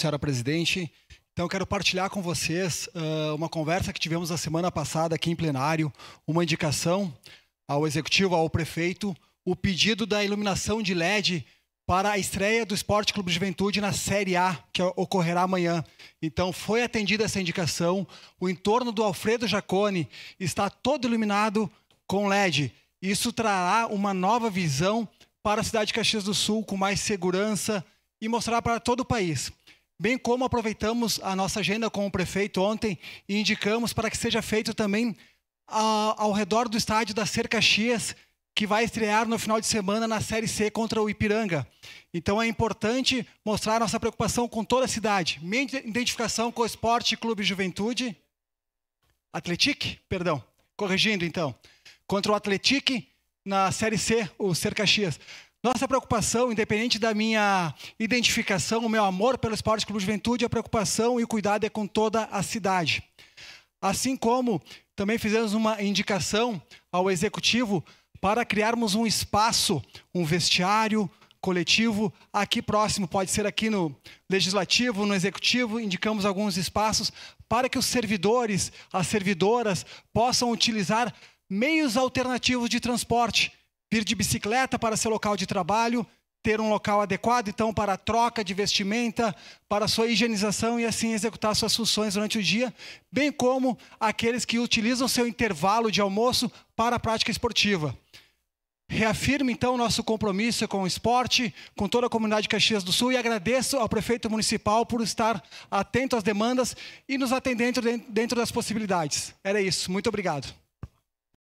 senhora presidente. Então, quero partilhar com vocês uh, uma conversa que tivemos a semana passada aqui em plenário, uma indicação ao executivo, ao prefeito, o pedido da iluminação de LED para a estreia do Esporte Clube Juventude na Série A, que ocorrerá amanhã. Então, foi atendida essa indicação. O entorno do Alfredo Jacone está todo iluminado com LED. Isso trará uma nova visão para a cidade de Caxias do Sul, com mais segurança e mostrará para todo o país bem como aproveitamos a nossa agenda com o prefeito ontem e indicamos para que seja feito também ao redor do estádio da Cerca Caxias, que vai estrear no final de semana na Série C contra o Ipiranga. Então é importante mostrar nossa preocupação com toda a cidade. Minha identificação com o Esporte Clube Juventude. Atletique, perdão, corrigindo então. Contra o Atletique na Série C, o Cerca Caxias. Nossa preocupação, independente da minha identificação, o meu amor pelo Esporte Clube Juventude, a preocupação e o cuidado é com toda a cidade. Assim como também fizemos uma indicação ao executivo para criarmos um espaço, um vestiário coletivo aqui próximo, pode ser aqui no legislativo, no executivo, indicamos alguns espaços para que os servidores, as servidoras possam utilizar meios alternativos de transporte, vir de bicicleta para seu local de trabalho, ter um local adequado, então, para a troca de vestimenta, para sua higienização e assim executar suas funções durante o dia, bem como aqueles que utilizam seu intervalo de almoço para a prática esportiva. Reafirmo, então, nosso compromisso com o esporte, com toda a comunidade de Caxias do Sul e agradeço ao prefeito municipal por estar atento às demandas e nos atender dentro das possibilidades. Era isso. Muito obrigado.